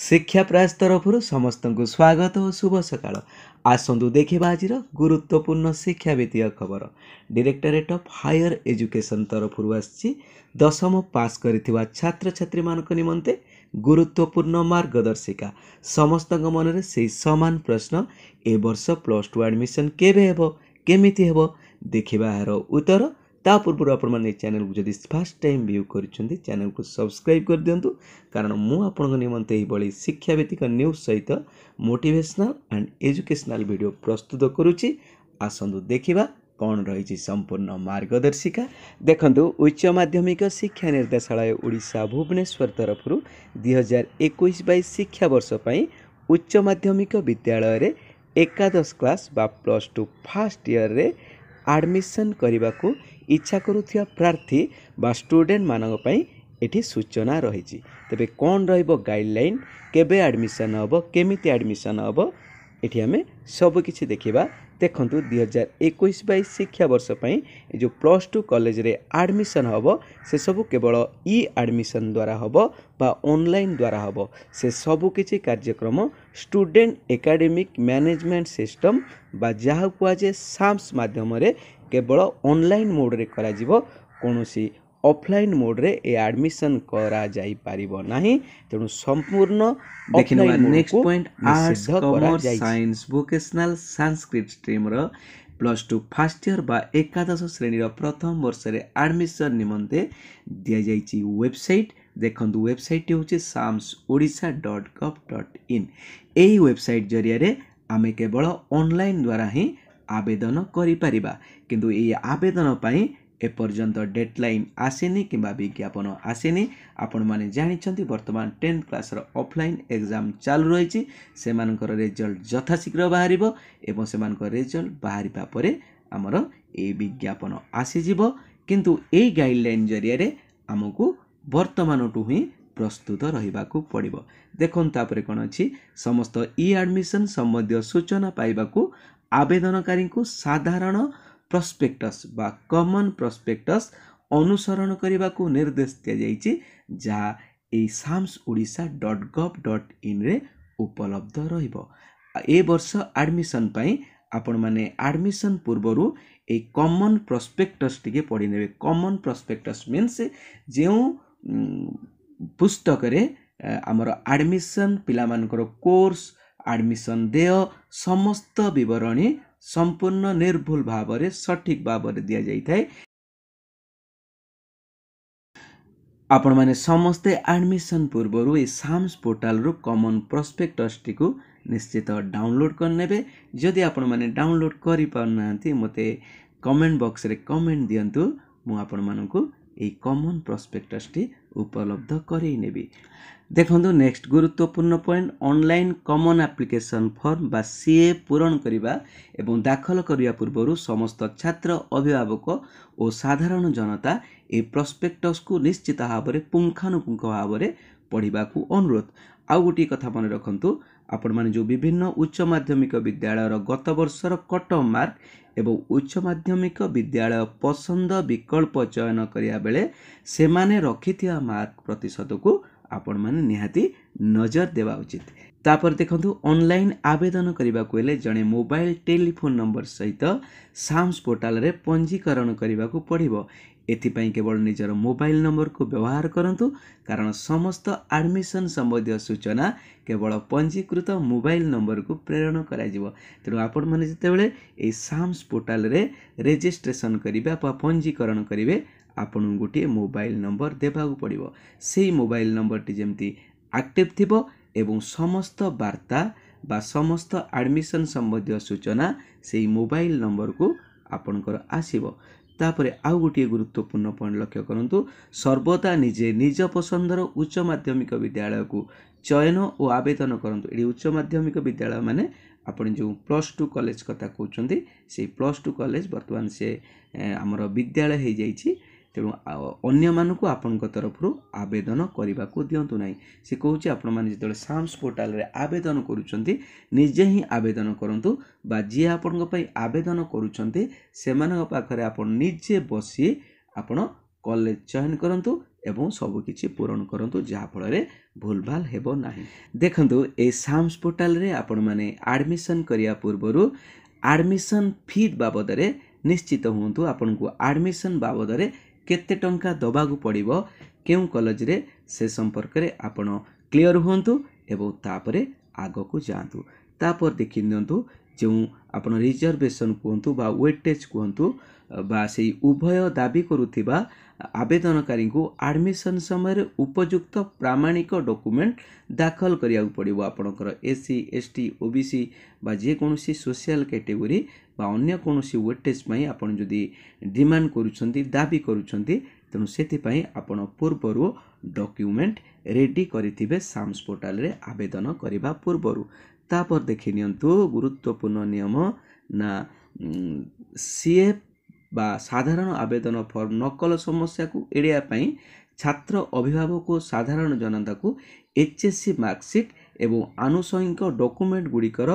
ଶିକ୍ଷା ପ୍ରୟାସ ତରଫରୁ ସମସ୍ତଙ୍କୁ ସ୍ୱାଗତ ଓ ଶୁଭ ସକାଳ ଆସନ୍ତୁ ଦେଖିବା ଆଜିର ଗୁରୁତ୍ୱପୂର୍ଣ୍ଣ ଶିକ୍ଷା ଭିତ୍ତିକ ଖବର ଡିରେକ୍ଟୋରେଟ୍ ଅଫ୍ ହାୟର ଏଜୁକେସନ୍ ତରଫରୁ ଆସିଛି ଦଶମ ପାସ୍ କରିଥିବା ଛାତ୍ରଛାତ୍ରୀମାନଙ୍କ ନିମନ୍ତେ ଗୁରୁତ୍ୱପୂର୍ଣ୍ଣ ମାର୍ଗଦର୍ଶିକା ସମସ୍ତଙ୍କ ମନରେ ସେହି ସମାନ ପ୍ରଶ୍ନ ଏ ବର୍ଷ ପ୍ଲସ୍ ଟୁ ଆଡ଼ମିସନ୍ କେବେ ହେବ କେମିତି ହେବ ଦେଖିବା ଏହାର ଉତ୍ତର ତା ପୂର୍ବରୁ ଆପଣମାନେ ଏହି ଚ୍ୟାନେଲକୁ ଯଦି ଫାର୍ଷ୍ଟ ଟାଇମ୍ ଭ୍ୟୁ କରିଛନ୍ତି ଚ୍ୟାନେଲକୁ ସବସ୍କ୍ରାଇବ୍ କରିଦିଅନ୍ତୁ କାରଣ ମୁଁ ଆପଣଙ୍କ ନିମନ୍ତେ ଏହିଭଳି ଶିକ୍ଷାଭିତ୍ତିକ ନ୍ୟୁଜ୍ ସହିତ ମୋଟିଭେସନାଲ୍ ଆଣ୍ଡ ଏଜୁକେସନାଲ୍ ଭିଡ଼ିଓ ପ୍ରସ୍ତୁତ କରୁଛି ଆସନ୍ତୁ ଦେଖିବା କ'ଣ ରହିଛି ସମ୍ପୂର୍ଣ୍ଣ ମାର୍ଗଦର୍ଶିକା ଦେଖନ୍ତୁ ଉଚ୍ଚ ମାଧ୍ୟମିକ ଶିକ୍ଷା ନିର୍ଦ୍ଦେଶାଳୟ ଓଡ଼ିଶା ଭୁବନେଶ୍ୱର ତରଫରୁ ଦୁଇହଜାର ଏକୋଇଶ ବାଇଶ ଶିକ୍ଷାବର୍ଷ ପାଇଁ ଉଚ୍ଚ ମାଧ୍ୟମିକ ବିଦ୍ୟାଳୟରେ ଏକାଦଶ କ୍ଲାସ୍ ବା ପ୍ଲସ୍ ଟୁ ଫାର୍ଷ୍ଟ ଇୟର୍ରେ ଆଡ଼ମିସନ୍ କରିବାକୁ ইচ্ছা করুথিবা প্রার্থী বা স্টুডেন্টମାନଙ୍କ ପାଇଁ ଏଠି ସୂଚନା ରହିଛି ତେବେ କ'ଣ ରହିବ ଗାଇଡ଼ଲାଇନ୍ କେବେ ଆଡ଼ମିସନ୍ ହେବ କେମିତି ଆଡ଼ମିସନ୍ ହେବ ଏଠି ଆମେ ସବୁକିଛି ଦେଖିବା ଦେଖନ୍ତୁ ଦୁଇହଜାର ଏକୋଇଶ ବାଇଶ ଶିକ୍ଷାବର୍ଷ ପାଇଁ ଏ ଯେଉଁ ପ୍ଲସ୍ ଟୁ କଲେଜରେ ଆଡ଼ମିସନ୍ ହେବ ସେସବୁ କେବଳ ଇ ଆଡ଼ମିସନ୍ ଦ୍ୱାରା ହେବ ବା ଅନଲାଇନ୍ ଦ୍ୱାରା ହେବ ସେ ସବୁକିଛି କାର୍ଯ୍ୟକ୍ରମ ଷ୍ଟୁଡେଣ୍ଟ ଏକାଡେମିକ୍ ମ୍ୟାନେଜମେଣ୍ଟ ସିଷ୍ଟମ୍ ବା ଯାହା କୁହାଯାଏ ସାମ୍ସ ମାଧ୍ୟମରେ କେବଳ ଅନଲାଇନ୍ ମୋଡ଼୍ରେ କରାଯିବ କୌଣସି ଅଫଲାଇନ୍ ମୋଡ଼୍ରେ ଏ ଆଡ଼ମିସନ୍ କରାଯାଇପାରିବ ନାହିଁ ତେଣୁ ସମ୍ପୂର୍ଣ୍ଣ next point arts commerce science vocational Sanskrit ଷ୍ଟ୍ରିମ୍ର ପ୍ଲସ୍ ଟୁ ଫାର୍ଷ୍ଟ ଇୟର୍ ବା ଏକାଦଶ ଶ୍ରେଣୀର ପ୍ରଥମ ବର୍ଷରେ ଆଡ଼ମିସନ୍ ନିମନ୍ତେ ଦିଆଯାଇଛି ୱେବସାଇଟ୍ ଦେଖନ୍ତୁ ୱେବସାଇଟ୍ଟି ହେଉଛି SAMS Odisha dot gov dot in ଏହି ୱେବସାଇଟ୍ ଜରିଆରେ ଆମେ କେବଳ ଅନଲାଇନ୍ ଦ୍ୱାରା ହିଁ ଆବେଦନ କରିପାରିବା କିନ୍ତୁ ଏହି ଆବେଦନ ପାଇଁ ଏପର୍ଯ୍ୟନ୍ତ ଡେଡ଼୍ଲାଇନ୍ ଆସିନି କିମ୍ବା ବିଜ୍ଞାପନ ଆସିନି ଆପଣମାନେ ଜାଣିଛନ୍ତି ବର୍ତ୍ତମାନ ଟେନ୍ଥ କ୍ଲାସ୍ର ଅଫ୍ଲାଇନ୍ ଏକ୍ଜାମ୍ ଚାଲୁ ରହିଛି ସେମାନଙ୍କର ରେଜଲ୍ଟ ଯଥାଶୀଘ୍ର ବାହାରିବ ଏବଂ ସେମାନଙ୍କ ରେଜଲ୍ଟ ବାହାରିବା ପରେ ଆମର ଏହି ବିଜ୍ଞାପନ ଆସିଯିବ କିନ୍ତୁ ଏହି ଗାଇଡ଼ଲାଇନ୍ ଜରିଆରେ ଆମକୁ ବର୍ତ୍ତମାନଠୁ ହିଁ ପ୍ରସ୍ତୁତ ରହିବାକୁ ପଡ଼ିବ ଦେଖନ୍ତୁ ତାପରେ କ'ଣ ଅଛି ସମସ୍ତ ଇ ଆଡ଼ମିସନ୍ ସମ୍ବନ୍ଧୀୟ ସୂଚନା ପାଇବାକୁ ଆବେଦନକାରୀଙ୍କୁ ସାଧାରଣ ପ୍ରସ୍ପେକ୍ଟସ୍ ବା କମନ୍ ପ୍ରସ୍ପେକ୍ଟସ୍ ଅନୁସରଣ କରିବାକୁ ନିର୍ଦ୍ଦେଶ ଦିଆଯାଇଛି ଯାହା ଏହି SAMS Odisha dot gov dot ଇନ୍ରେ ଉପଲବ୍ଧ ରହିବ ଏ ବର୍ଷ ଆଡ଼ମିସନ୍ ପାଇଁ ଆପଣମାନେ ଆଡ଼ମିସନ୍ ପୂର୍ବରୁ ଏଇ କମନ୍ ପ୍ରସ୍ପେକ୍ଟସ୍ ଟିକେ ପଢ଼ିନେବେ କମନ୍ ପ୍ରସ୍ପେକ୍ଟସ୍ ମିନ୍ସ ଯେଉଁ ପୁସ୍ତକରେ ଆମର ଆଡ଼ମିସନ୍ ପିଲାମାନଙ୍କର କୋର୍ସ ଆଡ଼ମିସନ୍ ଦେୟ ସମସ୍ତ ବିବରଣୀ ସମ୍ପୂର୍ଣ୍ଣ ନିର୍ଭୁଲ ଭାବରେ ସଠିକ୍ ଭାବରେ ଦିଆଯାଇଥାଏ ଆପଣମାନେ ସମସ୍ତେ ଆଡ଼ମିସନ୍ ପୂର୍ବରୁ ଏହି ସାମ୍ସ ପୋର୍ଟାଲରୁ କମନ୍ ପ୍ରସ୍ପେକ୍ଟସ୍ଟିକୁ ନିଶ୍ଚିତ ଡାଉନଲୋଡ଼୍ କରିନେବେ ଯଦି ଆପଣମାନେ ଡାଉନଲୋଡ଼୍ କରିପାରୁନାହାନ୍ତି ମୋତେ କମେଣ୍ଟ ବକ୍ସରେ କମେଣ୍ଟ ଦିଅନ୍ତୁ ମୁଁ ଆପଣମାନଙ୍କୁ ଏହି କମନ୍ ପ୍ରସ୍ପେକ୍ଟସ୍ଟି ଉପଲବ୍ଧ କରାଇ ନେବି ଦେଖନ୍ତୁ ନେକ୍ସଟ ଗୁରୁତ୍ୱପୂର୍ଣ୍ଣ point online common application form ବା ସିଏ ପୂରଣ କରିବା ଏବଂ ଦାଖଲ କରିବା ପୂର୍ବରୁ ସମସ୍ତ ଛାତ୍ର ଅଭିଭାବକ ଓ ସାଧାରଣ ଜନତା ଏ ପ୍ରସ୍ପେକ୍ଟସ୍କୁ ନିଶ୍ଚିତ ଭାବରେ ପୁଙ୍ଖାନୁପୁଙ୍ଖ ଭାବରେ ପଢ଼ିବାକୁ ଅନୁରୋଧ ଆଉ ଗୋଟିଏ କଥା ମନେ ରଖନ୍ତୁ ଆପଣମାନେ ଯେଉଁ ବିଭିନ୍ନ ଉଚ୍ଚ ମାଧ୍ୟମିକ ବିଦ୍ୟାଳୟର ଗତ ବର୍ଷର କଟ ମାର୍କ ଏବଂ ଉଚ୍ଚ ମାଧ୍ୟମିକ ବିଦ୍ୟାଳୟ ପସନ୍ଦ ବିକଳ୍ପ ଚୟନ କରିବା ବେଳେ ସେମାନେ ରଖିଥିବା ମାର୍କ ପ୍ରତିଶତକୁ ଆପଣମାନେ ନିହାତି ନଜର ଦେବା ଉଚିତ ତାପରେ ଦେଖନ୍ତୁ ଅନଲାଇନ୍ ଆବେଦନ କରିବାକୁ ହେଲେ ଜଣେ ମୋବାଇଲ୍ ଟେଲିଫୋନ୍ ନମ୍ବର ସହିତ ସାମ୍ସ ପୋର୍ଟାଲରେ ପଞ୍ଜୀକରଣ କରିବାକୁ ପଡ଼ିବ ଏଥିପାଇଁ କେବଳ ନିଜର ମୋବାଇଲ ନମ୍ବରକୁ ବ୍ୟବହାର କରନ୍ତୁ କାରଣ ସମସ୍ତ ଆଡ଼ମିସନ୍ ସମ୍ବନ୍ଧୀୟ ସୂଚନା କେବଳ ପଞ୍ଜୀକୃତ ମୋବାଇଲ ନମ୍ବରକୁ ପ୍ରେରଣ କରାଯିବ ତେଣୁ ଆପଣମାନେ ଯେତେବେଳେ ଏଇ ସାମ୍ସ ପୋର୍ଟାଲରେ ରେଜିଷ୍ଟ୍ରେସନ କରିବେ ବା ପଞ୍ଜୀକରଣ କରିବେ ଆପଣଙ୍କୁ ଗୋଟିଏ ମୋବାଇଲ ନମ୍ବର ଦେବାକୁ ପଡ଼ିବ ସେହି ମୋବାଇଲ ନମ୍ବରଟି ଯେମିତି ଆକ୍ଟିଭ୍ ଥିବ ଏବଂ ସମସ୍ତ ବାର୍ତ୍ତା ବା ସମସ୍ତ ଆଡ଼ମିସନ୍ ସମ୍ବନ୍ଧୀୟ ସୂଚନା ସେହି ମୋବାଇଲ ନମ୍ବରକୁ ଆପଣଙ୍କର ଆସିବ ତାପରେ ଆଉ ଗୋଟିଏ ଗୁରୁତ୍ୱପୂର୍ଣ୍ଣ ପଏଣ୍ଟ ଲକ୍ଷ୍ୟ କରନ୍ତୁ ସର୍ବଦା ନିଜେ ନିଜ ପସନ୍ଦର ଉଚ୍ଚ ମାଧ୍ୟମିକ ବିଦ୍ୟାଳୟକୁ ଚୟନ ଓ ଆବେଦନ କରନ୍ତୁ ଏଠି ଉଚ୍ଚ ମାଧ୍ୟମିକ ବିଦ୍ୟାଳୟମାନେ ଆପଣ ଯେଉଁ ପ୍ଲସ୍ ଟୁ କଲେଜ କଥା କହୁଛନ୍ତି ସେଇ ପ୍ଲସ୍ ଟୁ କଲେଜ ବର୍ତ୍ତମାନ ସେ ଆମର ବିଦ୍ୟାଳୟ ହେଇଯାଇଛି ତେଣୁ ଅନ୍ୟମାନଙ୍କୁ ଆପଣଙ୍କ ତରଫରୁ ଆବେଦନ କରିବାକୁ ଦିଅନ୍ତୁ ନାହିଁ ସେ କହୁଛି ଆପଣମାନେ ଯେତେବେଳେ ସାମ୍ସ ପୋର୍ଟାଲରେ ଆବେଦନ କରୁଛନ୍ତି ନିଜେ ହିଁ ଆବେଦନ କରନ୍ତୁ ବା ଯିଏ ଆପଣଙ୍କ ପାଇଁ ଆବେଦନ କରୁଛନ୍ତି ସେମାନଙ୍କ ପାଖରେ ଆପଣ ନିଜେ ବସି ଆପଣ କଲେଜ ଜଏନ୍ କରନ୍ତୁ ଏବଂ ସବୁକିଛି ପୂରଣ କରନ୍ତୁ ଯାହାଫଳରେ ଭୁଲଭାଲ ହେବ ନାହିଁ ଦେଖନ୍ତୁ ଏ ସାମ୍ସ ପୋର୍ଟାଲରେ ଆପଣମାନେ ଆଡ଼ମିସନ୍ କରିବା ପୂର୍ବରୁ ଆଡ଼ମିସନ୍ ଫି ବାବଦରେ ନିଶ୍ଚିତ ହୁଅନ୍ତୁ ଆପଣଙ୍କୁ ଆଡ଼ମିସନ୍ ବାବଦରେ କେତେ ଟଙ୍କା ଦେବାକୁ ପଡ଼ିବ କେଉଁ କଲେଜରେ ସେ ସମ୍ପର୍କରେ ଆପଣ କ୍ଲିଅର୍ ହୁଅନ୍ତୁ ଏବଂ ତାପରେ ଆଗକୁ ଯାଆନ୍ତୁ ତାପରେ ଦେଖି ନିଅନ୍ତୁ ଯେଉଁ ଆପଣ ରିଜର୍ଭେସନ୍ କୁହନ୍ତୁ ବା ୱେଟେଜ୍ କୁହନ୍ତୁ ବା ସେଇ ଉଭୟ ଦାବି କରୁଥିବା ଆବେଦନକାରୀଙ୍କୁ ଆଡ଼ମିସନ୍ ସମୟରେ ଉପଯୁକ୍ତ ପ୍ରାମାଣିକ ଡକୁମେଣ୍ଟ ଦାଖଲ କରିବାକୁ ପଡ଼ିବ ଆପଣଙ୍କର ଏସ୍ ସି ଏସ୍ ଟି ଓ ବି ସି ବା ଯେକୌଣସି ସୋସିଆଲ୍ କାଟେଗୋରୀ ବା ଅନ୍ୟ କୌଣସି ୱେଟେଜ୍ ପାଇଁ ଆପଣ ଯଦି ଡିମାଣ୍ଡ କରୁଛନ୍ତି ଦାବି କରୁଛନ୍ତି ତେଣୁ ସେଥିପାଇଁ ଆପଣ ପୂର୍ବରୁ ଡକ୍ୟୁମେଣ୍ଟ ରେଡ଼ି କରିଥିବେ ସାମ୍ସ ପୋର୍ଟାଲରେ ଆବେଦନ କରିବା ପୂର୍ବରୁ ତାପରେ ଦେଖିନିଅନ୍ତୁ ଗୁରୁତ୍ୱପୂର୍ଣ୍ଣ ନିୟମ ନା ସିଏ ବା ସାଧାରଣ ଆବେଦନ ଫର୍ମ ନକଲ ସମସ୍ୟାକୁ ଏଡ଼ାଇବା ପାଇଁ ଛାତ୍ର ଅଭିଭାବକ ଓ ସାଧାରଣ ଜନତାକୁ ଏଚ୍ ଏସ୍ ସି ମାର୍କସିଟ୍ ଏବଂ ଆନୁଷଙ୍ଗିକ ଡକ୍ୟୁମେଣ୍ଟ ଗୁଡ଼ିକର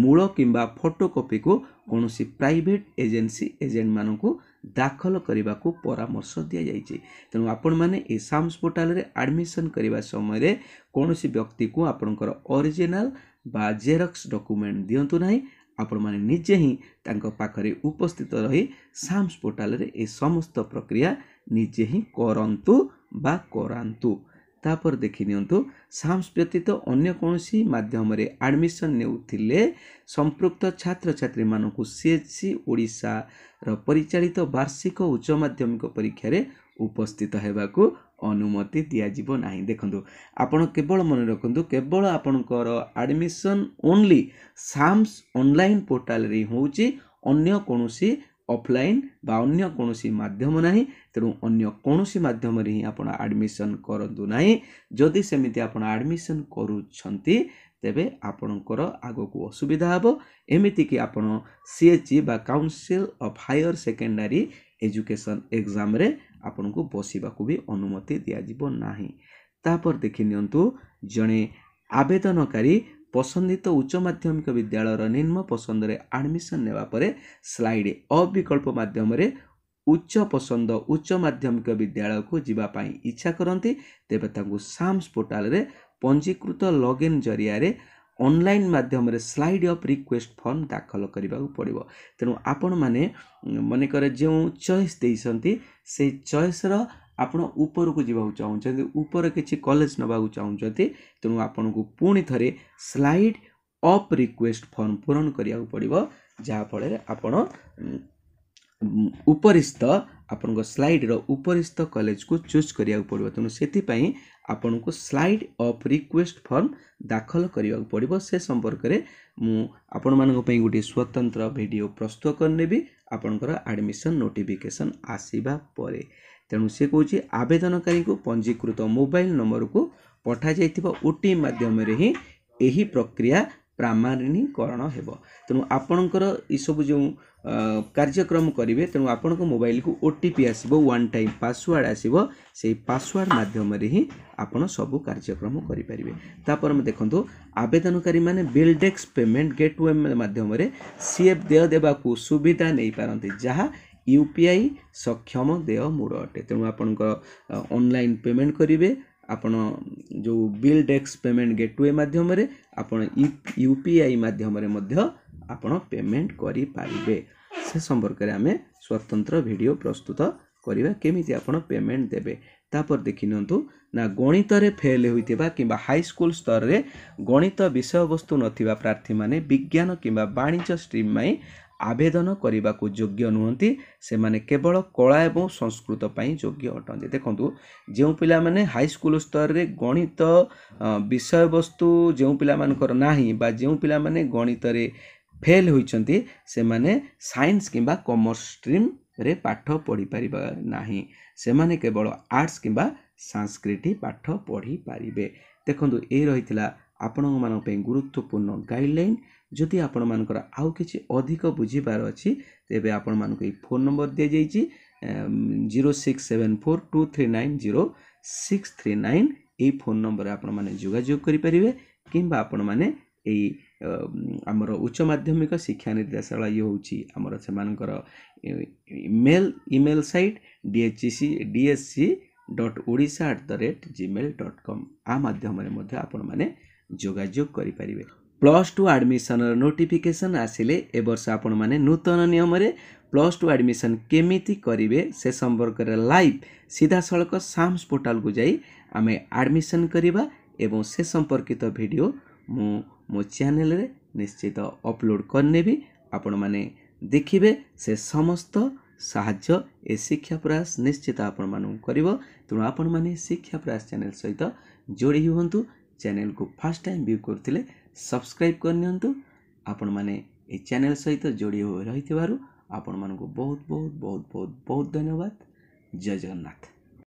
ମୂଳ କିମ୍ବା ଫଟୋକପିକୁ କୌଣସି ପ୍ରାଇଭେଟ୍ ଏଜେନ୍ସି ଏଜେଣ୍ଟମାନଙ୍କୁ ଦାଖଲ କରିବାକୁ ପରାମର୍ଶ ଦିଆଯାଇଛି ତେଣୁ ଆପଣମାନେ ଏ ସାମ୍ସ ପୋର୍ଟାଲରେ ଆଡ଼ମିସନ୍ କରିବା ସମୟରେ କୌଣସି ବ୍ୟକ୍ତିକୁ ଆପଣଙ୍କର ଅରିଜିନାଲ୍ ବା ଜେରକ୍ସ ଡକ୍ୟୁମେଣ୍ଟ ଦିଅନ୍ତୁ ନାହିଁ ଆପଣମାନେ ନିଜେ ହିଁ ତାଙ୍କ ପାଖରେ ଉପସ୍ଥିତ ରହି ସାମ୍ସ ପୋର୍ଟାଲରେ ଏ ସମସ୍ତ ପ୍ରକ୍ରିୟା ନିଜେ ହିଁ କରନ୍ତୁ ବା କରାନ୍ତୁ ତାପରେ ଦେଖିନିଅନ୍ତୁ ସାମ୍ସ ବ୍ୟତୀତ ଅନ୍ୟ କୌଣସି ମାଧ୍ୟମରେ ଆଡ଼ମିସନ୍ ନେଉଥିଲେ ସମ୍ପୃକ୍ତ ଛାତ୍ରଛାତ୍ରୀମାନଙ୍କୁ ସି ଏଚ୍ ସି ଓଡ଼ିଶାର ପରିଚାଳିତ ବାର୍ଷିକ ଉଚ୍ଚ ମାଧ୍ୟମିକ ପରୀକ୍ଷାରେ ଉପସ୍ଥିତ ହେବାକୁ ଅନୁମତି ଦିଆଯିବ ନାହିଁ ଦେଖନ୍ତୁ ଆପଣ କେବଳ ମନେ ରଖନ୍ତୁ କେବଳ ଆପଣଙ୍କର ଆଡ଼ମିସନ୍ ଓନ୍ଲି ସାମ୍ସ ଅନଲାଇନ୍ ପୋର୍ଟାଲରେ ହେଉଛି ଅନ୍ୟ କୌଣସି ଅଫଲାଇନ୍ ବା ଅନ୍ୟ କୌଣସି ମାଧ୍ୟମ ନାହିଁ ତେଣୁ ଅନ୍ୟ କୌଣସି ମାଧ୍ୟମରେ ହିଁ ଆପଣ ଆଡ଼ମିସନ୍ କରନ୍ତୁ ନାହିଁ ଯଦି ସେମିତି ଆପଣ ଆଡ଼ମିସନ୍ କରୁଛନ୍ତି ତେବେ ଆପଣଙ୍କର ଆଗକୁ ଅସୁବିଧା ହେବ ଏମିତିକି ଆପଣ ସିଏଚି ବା council of higher secondary education ଏକ୍ଜାମ୍ରେ ଆପଣଙ୍କୁ ବସିବାକୁ ବି ଅନୁମତି ଦିଆଯିବ ନାହିଁ ତାପରେ ଦେଖି ନିଅନ୍ତୁ ଜଣେ ଆବେଦନକାରୀ ପସନ୍ଦିତ ଉଚ୍ଚ ମାଧ୍ୟମିକ ବିଦ୍ୟାଳୟର ନିମ୍ନ ପସନ୍ଦରେ ଆଡ଼ମିସନ୍ ନେବା ପରେ ସ୍ଲାଇଡ଼୍ ଅ ବିକଳ୍ପ ମାଧ୍ୟମରେ ଉଚ୍ଚ ପସନ୍ଦ ଉଚ୍ଚ ମାଧ୍ୟମିକ ବିଦ୍ୟାଳୟକୁ ଯିବା ପାଇଁ ଇଚ୍ଛା କରନ୍ତି ତେବେ ତାଙ୍କୁ ସାମ୍ସ ପୋର୍ଟାଲରେ ପଞ୍ଜୀକୃତ ଲଗ୍ଇନ୍ ଜରିଆରେ ଅନଲାଇନ୍ ମାଧ୍ୟମରେ ସ୍ଲାଇଡ଼୍ ଅଫ୍ ରିକ୍ୱେଷ୍ଟ ଫର୍ମ ଦାଖଲ କରିବାକୁ ପଡ଼ିବ ତେଣୁ ଆପଣମାନେ ମନେକର ଯେଉଁ ଚଏସ୍ ଦେଇଛନ୍ତି ସେଇ ଚଏସ୍ର आउँ ज उप कलेज न को आपणको थरे स्लाइड अफ रिक्वेस्ट फर्म पूरण पर्ड्यो जहाफ आपण उपस्थ स्लाइड स्ड्र उपरिस्थ पई चुज को स्लाइड अफ रिक्वेस्ट फर्म दाखल मान को पई गुटी स्वतंत्र भिडियो प्रस्तुत को एडमिशन नोटिफिकेशन आसीबा आसिपरे ତେଣୁ ସେ କହୁଛି ଆବେଦନକାରୀଙ୍କୁ ପଞ୍ଜୀକୃତ ମୋବାଇଲ୍ ନମ୍ବରକୁ ପଠାଯାଇଥିବା ଓ ମାଧ୍ୟମରେ ହିଁ ଏହି ପ୍ରକ୍ରିୟା ପ୍ରାମାଣୀକରଣ ହେବ ତେଣୁ ଆପଣଙ୍କର ଏସବୁ ଯେଉଁ କାର୍ଯ୍ୟକ୍ରମ କରିବେ ତେଣୁ ଆପଣଙ୍କ ମୋବାଇଲକୁ ଓ ଟି ପି ଆସିବ ୱାନ୍ ଟାଇମ୍ ପାସୱାର୍ଡ଼ ଆସିବ ସେଇ ପାସୱାର୍ଡ଼ ମାଧ୍ୟମରେ ହିଁ ଆପଣ ସବୁ କାର୍ଯ୍ୟକ୍ରମ କରିପାରିବେ ତାପରେ ଆମେ ଦେଖନ୍ତୁ ଆବେଦନକାରୀମାନେ ବିଲ୍ଡେକ୍ସ ପେମେଣ୍ଟ ଗେଟୱେ ମାଧ୍ୟମରେ ସି ଏଫ୍ ଦେୟ ଦେବାକୁ ସୁବିଧା ନେଇପାରନ୍ତି ଯାହା ୟୁ ପି ଆଇ ସକ୍ଷମ ଦେୟ ମୋଡ଼ ଅଟେ ତେଣୁ ଆପଣଙ୍କର ଅନଲାଇନ୍ ପେମେଣ୍ଟ କରିବେ ଆପଣ ଯେଉଁ ବିଲ୍ ଡେସ୍କ ପେମେଣ୍ଟ ଗେଟୱେ ମାଧ୍ୟମରେ ଆପଣ ୟୁ ପି ଆଇ ମାଧ୍ୟମରେ ମଧ୍ୟ ଆପଣ ପେମେଣ୍ଟ କରିପାରିବେ ସେ ସମ୍ପର୍କରେ ଆମେ ସ୍ୱତନ୍ତ୍ର ଭିଡ଼ିଓ ପ୍ରସ୍ତୁତ କରିବା କେମିତି ଆପଣ ପେମେଣ୍ଟ ଦେବେ ତାପରେ ଦେଖିନିଅନ୍ତୁ ନା ଗଣିତରେ ଫେଲ୍ ହୋଇଥିବା କିମ୍ବା ହାଇସ୍କୁଲ ସ୍ତରରେ ଗଣିତ ବିଷୟବସ୍ତୁ ନଥିବା ପ୍ରାର୍ଥୀମାନେ ବିଜ୍ଞାନ କିମ୍ବା ବାଣିଜ୍ୟ ଷ୍ଟ୍ରିମ୍ ପାଇଁ ଆବେଦନ କରିବାକୁ ଯୋଗ୍ୟ ନୁହନ୍ତି ସେମାନେ କେବଳ କଳା ଏବଂ ସଂସ୍କୃତ ପାଇଁ ଯୋଗ୍ୟ ଅଟନ୍ତି ଦେଖନ୍ତୁ ଯେଉଁ ପିଲାମାନେ ହାଇସ୍କୁଲ ସ୍ତରରେ ଗଣିତ ବିଷୟବସ୍ତୁ ଯେଉଁ ପିଲାମାନଙ୍କର ନାହିଁ ବା ଯେଉଁ ପିଲାମାନେ ଗଣିତରେ ଫେଲ୍ ହୋଇଛନ୍ତି ସେମାନେ ସାଇନ୍ସ କିମ୍ବା କମର୍ସ ଷ୍ଟ୍ରିମ୍ରେ ପାଠ ପଢ଼ିପାରିବ ନାହିଁ ସେମାନେ କେବଳ ଆର୍ଟସ୍ କିମ୍ବା ସାଂସ୍କ୍ରିଟ୍ ପାଠ ପଢ଼ିପାରିବେ ଦେଖନ୍ତୁ ଏଇ ରହିଥିଲା ଆପଣଙ୍କମାନଙ୍କ ପାଇଁ ଗୁରୁତ୍ୱପୂର୍ଣ୍ଣ ଗାଇଡ଼ଲାଇନ୍ ଯଦି ଆପଣମାନଙ୍କର ଆଉ କିଛି ଅଧିକ ବୁଝିବାର ଅଛି ତେବେ ଆପଣମାନଙ୍କୁ ଏଇ ଫୋନ୍ ନମ୍ବର ଦିଆଯାଇଛି zero six seven four two three nine zero six three nine ଏଇ ଫୋନ୍ ନମ୍ବରରେ ଆପଣମାନେ ଯୋଗାଯୋଗ କରିପାରିବେ କିମ୍ବା ଆପଣମାନେ ଏଇ ଆମର ଉଚ୍ଚ ମାଧ୍ୟମିକ ଶିକ୍ଷା ନିର୍ଦ୍ଦେଶାଳୟ ହେଉଛି ଆମର ସେମାନଙ୍କର email email site D H C D S C dot Odisha at the rate Gmail dot com ଆ ମାଧ୍ୟମରେ ମଧ୍ୟ ଆପଣମାନେ ଯୋଗାଯୋଗ କରିପାରିବେ ପ୍ଲସ୍ ଟୁ ଆଡ଼ମିସନ୍ର ନୋଟିଫିକେସନ୍ ଆସିଲେ ଏ ବର୍ଷ ଆପଣମାନେ ନୂତନ ନିୟମରେ ପ୍ଲସ୍ ଟୁ ଆଡ଼ମିସନ୍ କେମିତି କରିବେ ସେ ସମ୍ପର୍କରେ ଲାଇଭ୍ ସିଧାସଳଖ ସାମ୍ସ ପୋର୍ଟାଲକୁ ଯାଇ ଆମେ ଆଡ଼ମିସନ୍ କରିବା ଏବଂ ସେ ସମ୍ପର୍କିତ ଭିଡ଼ିଓ ମୁଁ ମୋ ଚ୍ୟାନେଲ୍ରେ ନିଶ୍ଚିତ ଅପଲୋଡ଼ କରିନେବି ଆପଣମାନେ ଦେଖିବେ ସେ ସମସ୍ତ ସାହାଯ୍ୟ ଏ ଶିକ୍ଷା ପ୍ରୟାସ ନିଶ୍ଚିତ ଆପଣମାନଙ୍କୁ କରିବ ତେଣୁ ଆପଣମାନେ ଶିକ୍ଷା ପ୍ରୟାସ ଚ୍ୟାନେଲ୍ ସହିତ ଯୋଡ଼ି ହୁଅନ୍ତୁ ଚ୍ୟାନେଲ୍କୁ ଫାର୍ଷ୍ଟ ଟାଇମ୍ ଭ୍ୟୁ କରୁଥିଲେ ସବସ୍କ୍ରାଇବ୍ କରିନିଅନ୍ତୁ ଆପଣମାନେ ଏ ଚ୍ୟାନେଲ୍ ସହିତ ଯୋଡ଼ି ହୋଇ ରହିଥିବାରୁ ଆପଣମାନଙ୍କୁ ବହୁତ ବହୁତ ବହୁତ ବହୁତ ବହୁତ ଧନ୍ୟବାଦ ଜୟ ଜଗନ୍ନାଥ